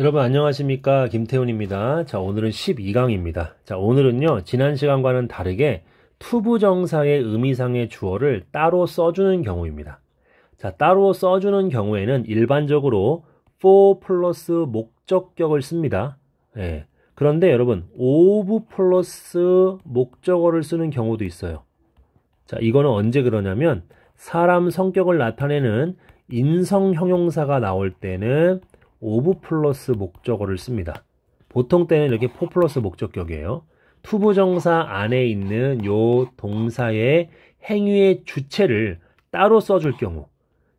여러분 안녕하십니까 김태훈입니다. 자 오늘은 12강입니다. 자 오늘은요 지난 시간과는 다르게 투부정상의 의미상의 주어를 따로 써주는 경우입니다. 자 따로 써주는 경우에는 일반적으로 for 플러스 목적격을 씁니다. 예. 그런데 여러분 of 플러스 목적어를 쓰는 경우도 있어요. 자 이거는 언제 그러냐면 사람 성격을 나타내는 인성형용사가 나올 때는 오브 플러스 목적어를 씁니다. 보통 때는 이렇게 포 플러스 목적격이에요. 투부정사 안에 있는 요 동사의 행위의 주체를 따로 써줄 경우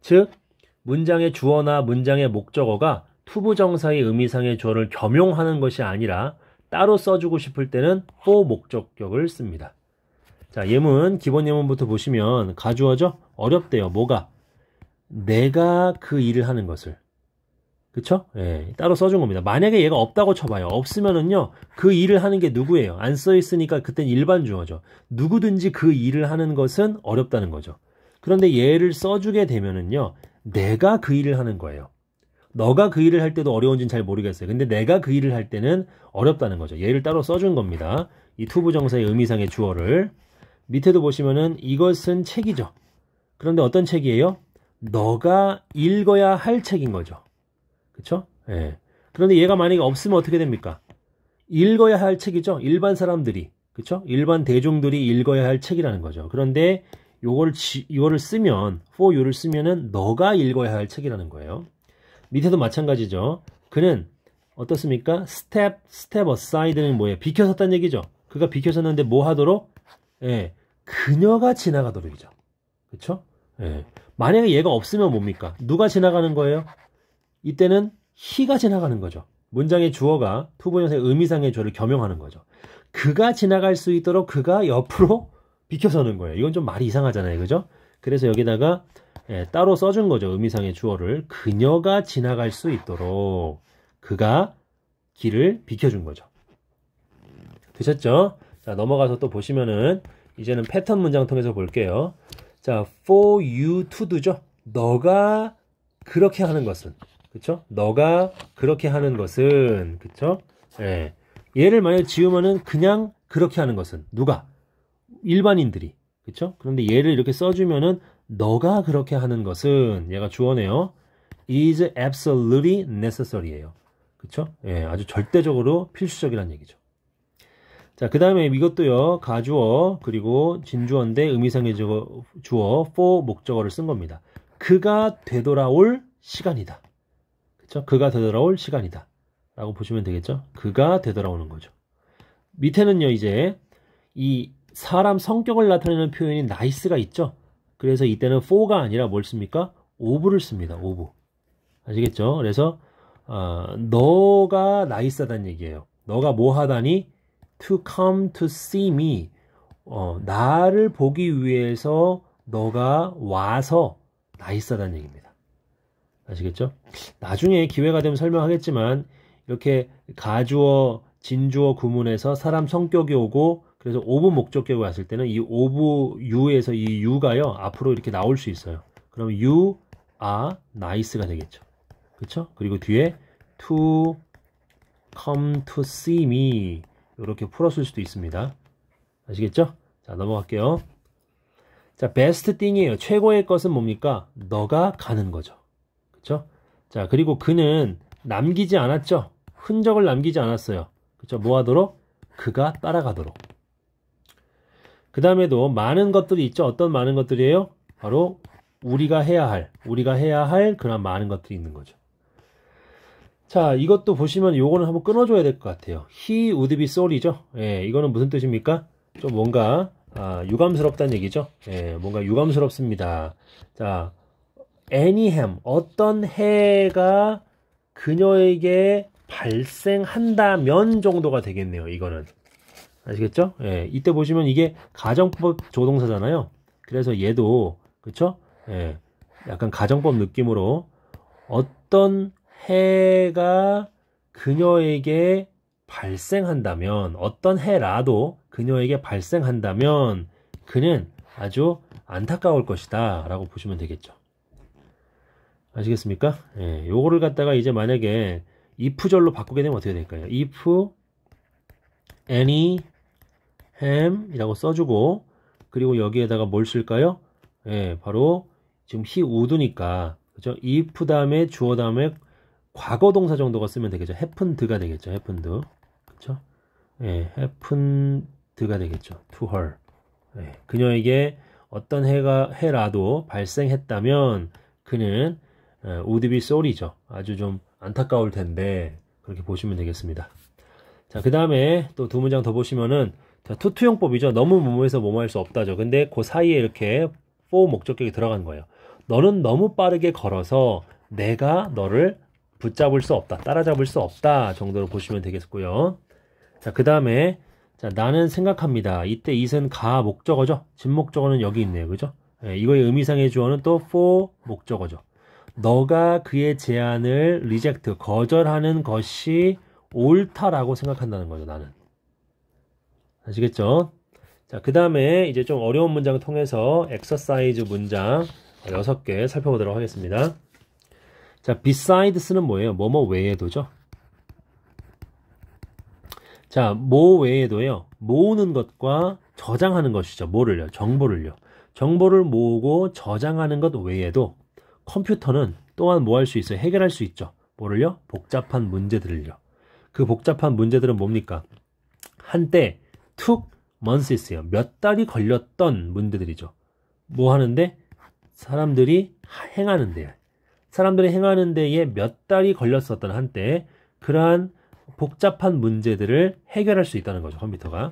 즉 문장의 주어나 문장의 목적어가 투부정사의 의미상의 주어를 겸용하는 것이 아니라 따로 써주고 싶을 때는 f 목적격을 씁니다. 자 예문 기본 예문부터 보시면 가주어죠? 어렵대요. 뭐가? 내가 그 일을 하는 것을 그쵸? 예, 따로 써준 겁니다. 만약에 얘가 없다고 쳐봐요. 없으면은요, 그 일을 하는 게 누구예요? 안 써있으니까 그땐 일반 주어죠. 누구든지 그 일을 하는 것은 어렵다는 거죠. 그런데 얘를 써주게 되면은요, 내가 그 일을 하는 거예요. 너가 그 일을 할 때도 어려운지는 잘 모르겠어요. 근데 내가 그 일을 할 때는 어렵다는 거죠. 얘를 따로 써준 겁니다. 이 투부정사의 의미상의 주어를. 밑에도 보시면은 이것은 책이죠. 그런데 어떤 책이에요? 너가 읽어야 할 책인 거죠. 그렇 예. 그런데 얘가 만약에 없으면 어떻게 됩니까? 읽어야 할 책이죠. 일반 사람들이 그렇 일반 대중들이 읽어야 할 책이라는 거죠. 그런데 요걸 지, 요를 쓰면 for you를 쓰면은 너가 읽어야 할 책이라는 거예요. 밑에도 마찬가지죠. 그는 어떻습니까? step step aside는 뭐예요? 비켜섰다는 얘기죠. 그가 비켜섰는데 뭐 하도록? 예. 그녀가 지나가도록이죠. 그렇 예. 만약에 얘가 없으면 뭡니까? 누가 지나가는 거예요? 이때는 히가 지나가는 거죠. 문장의 주어가 투부정사의 의미상의 주어를 겸용하는 거죠. 그가 지나갈 수 있도록 그가 옆으로 비켜서는 거예요. 이건 좀 말이 이상하잖아요. 그죠? 그래서 여기다가 예, 따로 써준 거죠. 의미상의 주어를 그녀가 지나갈 수 있도록 그가 길을 비켜준 거죠. 되셨죠? 자 넘어가서 또 보시면은 이제는 패턴 문장 통해서 볼게요. 자, for you to do죠. 너가 그렇게 하는 것은 그쵸? 너가 그렇게 하는 것은 그쵸? 예. 얘를 만약 지우면은 그냥 그렇게 하는 것은 누가? 일반인들이 그쵸? 그런데 얘를 이렇게 써주면은 너가 그렇게 하는 것은 얘가 주어네요. is absolutely necessary예요. 그쵸? 예, 아주 절대적으로 필수적이라는 얘기죠. 자, 그 다음에 이것도요, 가주어, 그리고 진주어인데 의미상의 주어, 주어, for 목적어를 쓴 겁니다. 그가 되돌아올 시간이다. 되겠죠. 그렇죠? 그가 되돌아올 시간이다. 라고 보시면 되겠죠. 그가 되돌아오는 거죠. 밑에는요, 이제 이 사람 성격을 나타내는 표현인 나이스가 있죠. 그래서 이때는 for가 아니라 뭘 씁니까? 오브를 씁니다. 오브. 아시겠죠? 그래서 어, 너가 나이스하다는 얘기예요. 너가 뭐 하다니? to come to see me. 어, 나를 보기 위해서 너가 와서 나이스하다는 얘기입니다. 아시겠죠? 나중에 기회가 되면 설명하겠지만 이렇게 가주어, 진주어 구문에서 사람 성격이 오고 그래서 오브 목적격이 왔을 때는 이오브 유에서 이 유가요 앞으로 이렇게 나올 수 있어요. 그럼 유, 아, 나이스가 되겠죠. 그렇죠? 그리고 뒤에 to come to see me 이렇게 풀었을 수도 있습니다. 아시겠죠? 자 넘어갈게요. 자 베스트 띵이에요 최고의 것은 뭡니까? 너가 가는 거죠. 그렇죠? 자, 그리고 그는 남기지 않았죠. 흔적을 남기지 않았어요. 그렇죠? 뭐 하도록 그가 따라가도록. 그다음에도 많은 것들이 있죠. 어떤 많은 것들이에요? 바로 우리가 해야 할, 우리가 해야 할 그런 많은 것들이 있는 거죠. 자, 이것도 보시면 요거는 한번 끊어줘야 될 것 같아요. He would be sorry죠. 예, 이거는 무슨 뜻입니까? 좀 뭔가 아, 유감스럽다는 얘기죠. 예, 뭔가 유감스럽습니다. 자, 애니햄 어떤 해가 그녀에게 발생한다면 정도가 되겠네요. 이거는 아시겠죠? 예, 이때 보시면 이게 가정법 조동사잖아요. 그래서 얘도 그쵸? 예, 약간 가정법 느낌으로 어떤 해가 그녀에게 발생한다면 어떤 해라도 그녀에게 발생한다면 그는 아주 안타까울 것이다 라고 보시면 되겠죠. 아시겠습니까? 예, 요거를 갖다가 이제 만약에 if절로 바꾸게 되면 어떻게 될까요? if any ham 이라고 써주고 그리고 여기에다가 뭘 쓸까요? 예, 바로 지금 he would니까 그죠? if 다음에 주어 다음에 과거 동사 정도가 쓰면 되겠죠. happened가 되겠죠. happened. 그쵸? 그렇죠? 예, happened가 되겠죠. to her. 예, 그녀에게 어떤 해가 해라도 발생했다면 그는 예, 우드비 소리죠 아주 좀 안타까울 텐데 그렇게 보시면 되겠습니다. 자, 그 다음에 또 두 문장 더 보시면은 투투용법이죠. 너무 뭐뭐해서 뭐뭐할 수 없다죠. 근데 그 사이에 이렇게 포 목적격이 들어간 거예요. 너는 너무 빠르게 걸어서 내가 너를 붙잡을 수 없다. 따라잡을 수 없다 정도로 보시면 되겠고요. 자, 그 다음에 자, 나는 생각합니다. 이때 이은 가 목적어죠. 진목적어는 여기 있네요. 그죠? 예, 이거의 의미상의 주어는 또 for 목적어죠. 너가 그의 제안을 리젝트 거절하는 것이 옳다라고 생각한다는 거죠. 나는 아시겠죠? 자, 그 다음에 이제 좀 어려운 문장 통해서 엑서사이즈 문장 6개 살펴보도록 하겠습니다. 자, besides는 뭐예요? 뭐뭐 외에도죠? 자, 뭐 외에도요. 모으는 것과 저장하는 것이죠. 뭐를요? 정보를요. 정보를 모으고 저장하는 것 외에도 컴퓨터는 또한 뭐 할 수 있어요? 해결할 수 있죠. 뭐를요? 복잡한 문제들을요. 그 복잡한 문제들은 뭡니까? 한때 took months였어요. 몇 달이 걸렸던 문제들이죠. 뭐 하는데? 사람들이 행하는데 사람들이 행하는 데에 몇 달이 걸렸었던 한때 그러한 복잡한 문제들을 해결할 수 있다는 거죠. 컴퓨터가.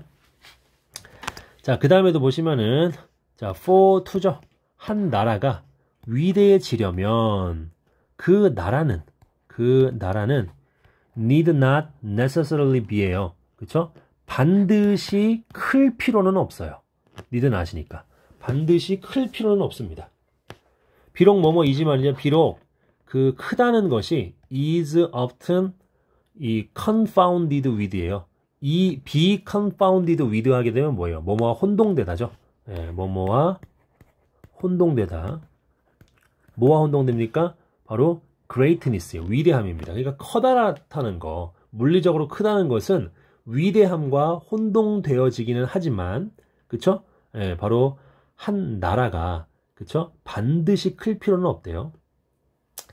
자, 그 다음에도 보시면은 자, for to죠. 한 나라가 위대해지려면 그 나라는 그 나라는 need not necessarily be예요. 그렇죠? 반드시 클 필요는 없어요. need not이니까. 반드시 클 필요는 없습니다. 비록 뭐뭐이지만요. 이 비록 그 크다는 것이 is often 이 confounded with예요. 이 be confounded with 하게 되면 뭐예요? 뭐뭐와 혼동되다죠. 예, 뭐뭐와 혼동되다. 뭐와 혼동됩니까? 바로 greatness예요. 위대함입니다. 그러니까 커다랗다는 거, 물리적으로 크다는 것은 위대함과 혼동되어지기는 하지만 그쵸? 예, 바로 한 나라가 그쵸? 반드시 클 필요는 없대요.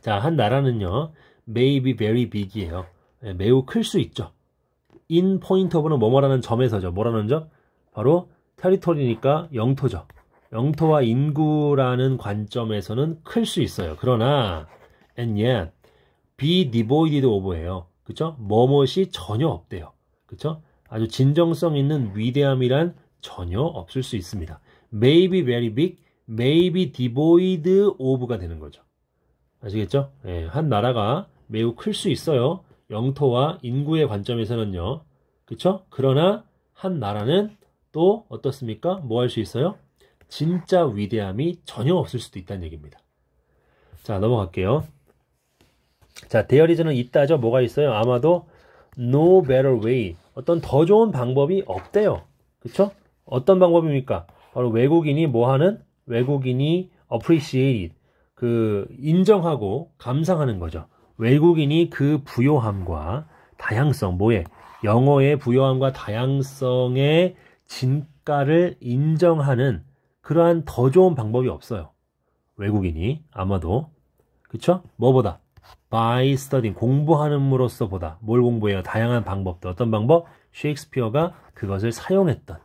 자, 한 나라는요. may be very big이에요. 예, 매우 클 수 있죠. in point of는 뭐뭐라는 점에서죠. 뭐라는 점? 바로 territory니까 영토죠. 영토와 인구라는 관점에서는 클 수 있어요. 그러나 and yet be devoid of예요. 그쵸? 뭐뭇이 전혀 없대요. 그쵸? 아주 진정성 있는 위대함이란 전혀 없을 수 있습니다. maybe very big, maybe devoid of가 되는 거죠. 아시겠죠? 예, 한 나라가 매우 클 수 있어요. 영토와 인구의 관점에서는요. 그쵸? 그러나 한 나라는 또 어떻습니까? 뭐 할 수 있어요? 진짜 위대함이 전혀 없을 수도 있다는 얘기입니다. 자, 넘어갈게요. 자, 대열리즈는 있다죠. 뭐가 있어요? 아마도 no better way. 어떤 더 좋은 방법이 없대요. 그쵸? 어떤 방법입니까? 바로 외국인이 뭐 하는? 외국인이 appreciate. 그, 인정하고 감상하는 거죠. 외국인이 그 부요함과 다양성, 뭐에? 영어의 부요함과 다양성의 진가를 인정하는 그러한 더 좋은 방법이 없어요. 외국인이 아마도 그쵸? 뭐보다 by studying 공부하는으로서 보다 뭘 공부해요? 다양한 방법들 어떤 방법? 셰익스피어가 그것을 사용했던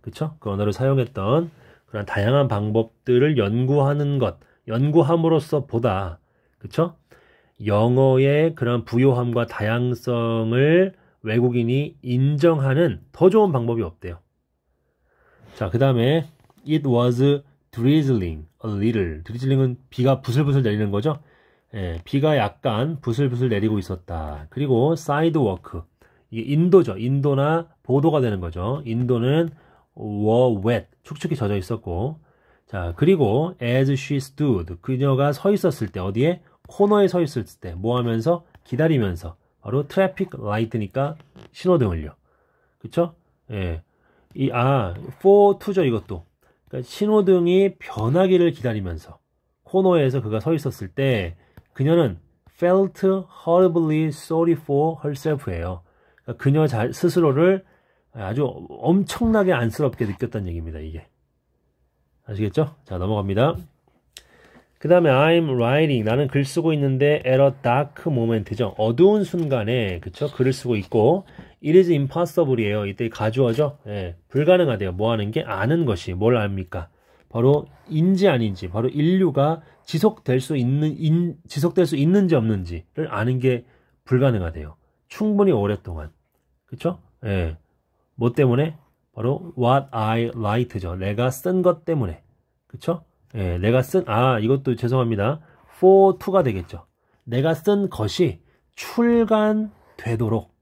그쵸? 그 언어를 사용했던 그런 다양한 방법들을 연구하는 것 연구함으로써 보다 그쵸? 영어의 그런 부요함과 다양성을 외국인이 인정하는 더 좋은 방법이 없대요. 자, 그 다음에 It was drizzling a little. drizzling은 비가 부슬부슬 내리는 거죠. 예, 비가 약간 부슬부슬 내리고 있었다. 그리고 sidewalk. 이게 인도죠. 인도나 보도가 되는 거죠. 인도는 were wet. 축축히 젖어 있었고. 자, 그리고 as she stood. 그녀가 서 있었을 때 어디에? 코너에 서 있을 때 뭐 하면서 기다리면서 바로 트래픽 라이트니까 신호등을요. 그쵸? 예. 이, 아, for to죠, 이것도. 그러니까 신호등이 변하기를 기다리면서 코너에서 그가 서 있었을 때 그녀는 felt horribly sorry for herself예요. 그러니까 그녀 자, 스스로를 아주 엄청나게 안쓰럽게 느꼈다는 얘기입니다. 이게 아시겠죠? 자 넘어갑니다. 그 다음에 I'm writing 나는 글 쓰고 있는데 at a dark moment죠. 어두운 순간에 그쵸 글을 쓰고 있고 it is impossible이에요. 이때 가져어죠 예, 불가능하대요. 뭐 하는 게 아는 것이 뭘 압니까? 바로 인지 아닌지, 바로 인류가 지속될 수 있는 인, 지속될 수 있는지 없는지를 아는 게 불가능하대요. 충분히 오랫동안. 그쵸 예. 뭐 때문에? 바로 what I write죠. 내가 쓴 것 때문에. 그쵸 예, 내가 쓴 아, 이것도 죄송합니다. for to가 되겠죠. 내가 쓴 것이 출간되도록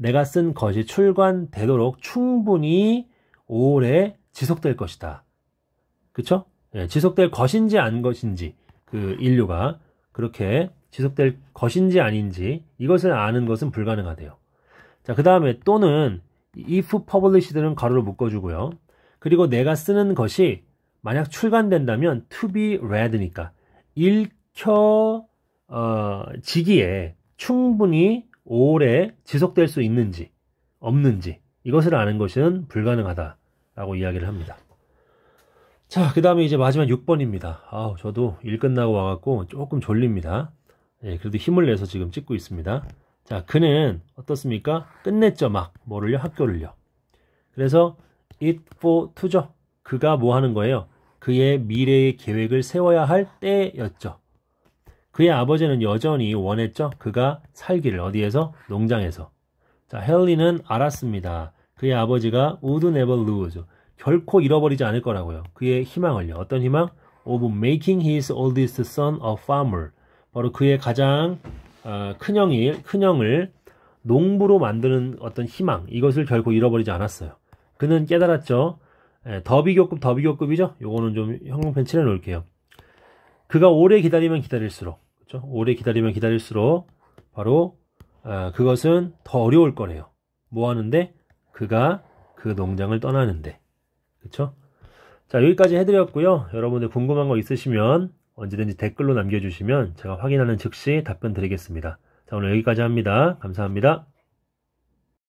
내가 쓴 것이 출간되도록 충분히 오래 지속될 것이다. 그쵸? 예, 지속될 것인지 안 것인지 그 인류가 그렇게 지속될 것인지 아닌지 이것을 아는 것은 불가능하대요. 자, 그 다음에 또는 if published는 가로로 묶어주고요. 그리고 내가 쓰는 것이 만약 출간된다면 to be read니까 읽혀지기에 어, 충분히 오래 지속될 수 있는지 없는지 이것을 아는 것은 불가능하다라고 이야기를 합니다. 자, 그 다음에 이제 마지막 6번입니다. 아우, 저도 일 끝나고 와갖고 조금 졸립니다. 예, 그래도 힘을 내서 지금 찍고 있습니다. 자, 그는 어떻습니까? 끝냈죠, 막. 뭐를요? 학교를요. 그래서 it for to죠. 그가 뭐 하는 거예요? 그의 미래의 계획을 세워야 할 때였죠. 그의 아버지는 여전히 원했죠. 그가 살기를 어디에서? 농장에서. 자, 헨리는 알았습니다. 그의 아버지가 would never lose. 결코 잃어버리지 않을 거라고요. 그의 희망을요. 어떤 희망? of making his oldest son a farmer. 바로 그의 가장 어, 큰형이 큰형을 농부로 만드는 어떤 희망 이것을 결코 잃어버리지 않았어요. 그는 깨달았죠. 예, 더비교급 더비교급이죠. 요거는 좀 형용펜 칠해 놓을게요. 그가 오래 기다리면 기다릴수록 그렇죠? 오래 기다리면 기다릴수록 바로 어, 그것은 더 어려울 거래요. 뭐 하는데 그가 그 농장을 떠나는데 그렇죠? 자 여기까지 해드렸고요. 여러분들 궁금한 거 있으시면 언제든지 댓글로 남겨주시면 제가 확인하는 즉시 답변 드리겠습니다. 자 오늘 여기까지 합니다. 감사합니다.